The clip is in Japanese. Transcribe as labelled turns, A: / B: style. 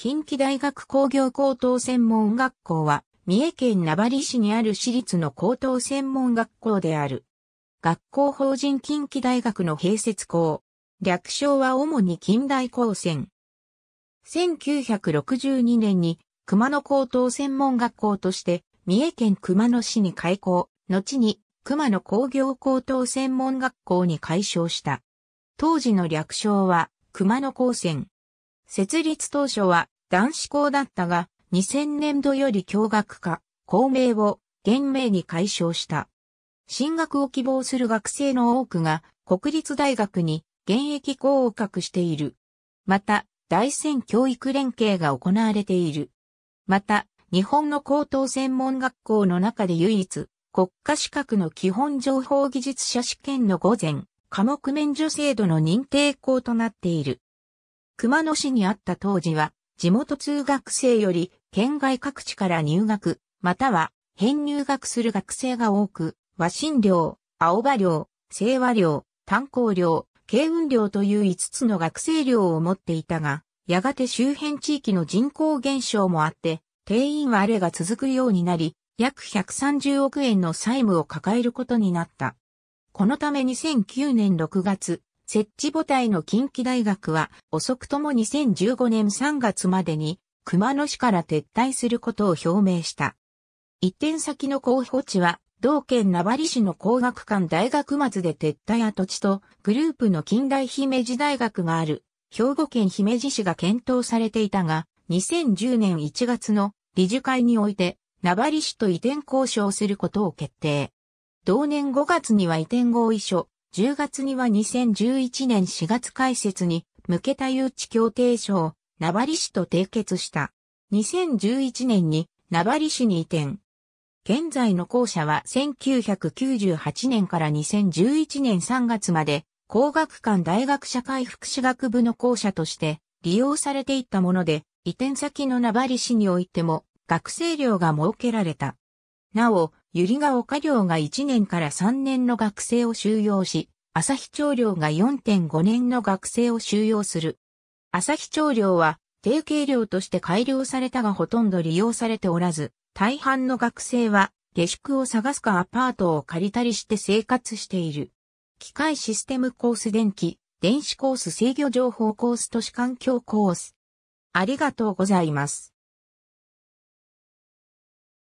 A: 近畿大学工業高等専門学校は、三重県名張市にある私立の高等専門学校である。学校法人近畿大学の併設校。略称は主に近代高専。1962年に熊野高等専門学校として三重県熊野市に開校、後に熊野工業高等専門学校に改称した。当時の略称は熊野高専。設立当初は男子校だったが、2000年度より共学科、校名を現名に解消した。進学を希望する学生の多くが国立大学に現役校を格している。また、大戦教育連携が行われている。また、日本の高等専門学校の中で唯一、国家資格の基本情報技術者試験の午前、科目免除制度の認定校となっている。熊野市にあった当時は、地元通学生より県外各地から入学、または編入学する学生が多く、和診寮、青葉寮、清和寮、炭鉱寮、慶雲寮という5つの学生寮を持っていたが、やがて周辺地域の人口減少もあって、定員割れが続くようになり、約130億円の債務を抱えることになった。このため2009年6月、設置母体の近畿大学は遅くとも2015年3月までに熊野市から撤退することを表明した。一点先の候補地は同県名張市の工学館大学末で撤退跡地とグループの近代姫路大学がある兵庫県姫路市が検討されていたが2010年1月の理事会において名張市と移転交渉することを決定。同年5月には移転合意書10月には2011年4月開設に向けた誘致協定書を名張市と締結した。2011年に名張市に移転。現在の校舎は1998年から2011年3月まで工学館大学社会福祉学部の校舎として利用されていったもので移転先の名張市においても学生寮が設けられた。なお、百合ヶ丘寮が1年から3年の学生を収容し、朝日町寮が4.5年の学生を収容する。朝日町寮は、定型寮として改良されたがほとんど利用されておらず、大半の学生は、下宿を探すかアパートを借りたりして生活している。機械システムコース電気、電子コース制御情報コース都市環境コース。ありがとうございます。